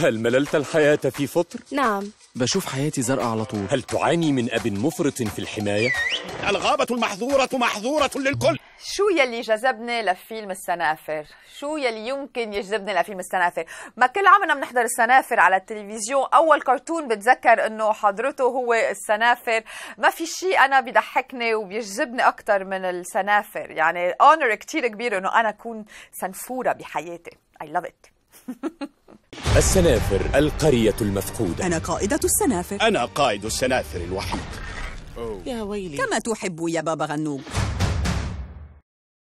هل مللت الحياة في فطر؟ نعم بشوف حياتي زرقاء على طول هل تعاني من أب مفرط في الحماية؟ الغابة المحظورة محظورة للكل شو يلي جذبني لفيلم السنافر؟ شو يلي يمكن يجذبني لفيلم السنافر؟ ما كل عمرنا بنحضر السنافر على التلفزيون، أول كرتون بتذكر إنه حضرته هو السنافر، ما في شيء أنا بضحكني وبيجذبني أكثر من السنافر، يعني أونر كتير كبير إنه أنا أكون سنفورة بحياتي، I love it السنافر القرية المفقودة أنا قائدة السنافر أنا قائد السنافر الوحيد أوه. يا ويلي كما تحب يا بابا غنوج